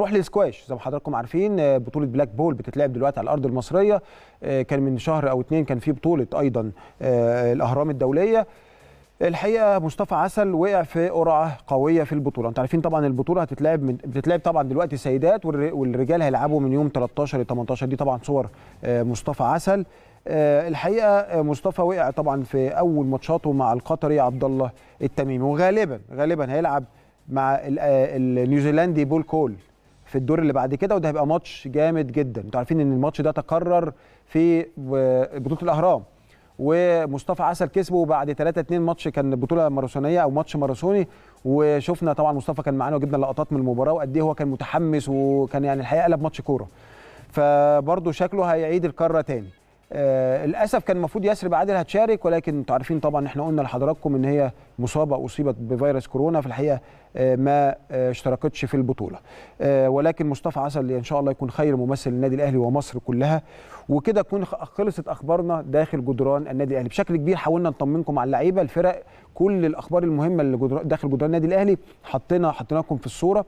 نروح للسكواش زي ما حضراتكم عارفين آه، بطوله بلاك بول بتتلعب دلوقتي على الارض المصريه آه، كان من شهر او اتنين كان في بطوله ايضا آه، الاهرام الدوليه الحقيقه مصطفى عسل وقع في قرعه قويه في البطوله انتوا عارفين طبعا البطوله هتتلعب من بتتلعب طبعا دلوقتي سيدات والرجال هيلعبوا من يوم 13 ل 18 دي طبعا صور مصطفى عسل الحقيقه مصطفى وقع طبعا في اول ماتشاته مع القطري عبد الله التميمي وغالبا غالبا هيلعب مع النيوزيلندي بول كول في الدور اللي بعد كده وده هيبقى ماتش جامد جدا انتوا عارفين ان الماتش ده تكرر في بطوله الاهرام ومصطفى عسل كسبه بعد 3 2 ماتش كان بطوله ماراثونيه او ماتش ماراثوني وشفنا طبعا مصطفى كان معانا وجبنا لقطات من المباراه وقد ايه هو كان متحمس وكان يعني الحقيقه قلب ماتش كوره فبرضه شكله هيعيد الكره تاني آه، للاسف كان المفروض ياسر بعادل هتشارك ولكن انتوا عارفين طبعا احنا قلنا لحضراتكم ان هي مصابه اصيبت بفيروس كورونا في الحقيقه آه، ما آه، اشتركتش في البطوله ولكن مصطفى عسل ان شاء الله يكون خير ممثل للنادي الاهلي ومصر كلها وكده تكون خلصت اخبارنا داخل جدران النادي الاهلي بشكل كبير حاولنا نطمنكم على اللعيبه الفرق كل الاخبار المهمه اللي داخل جدران النادي الاهلي حطينا حطيناكم في الصوره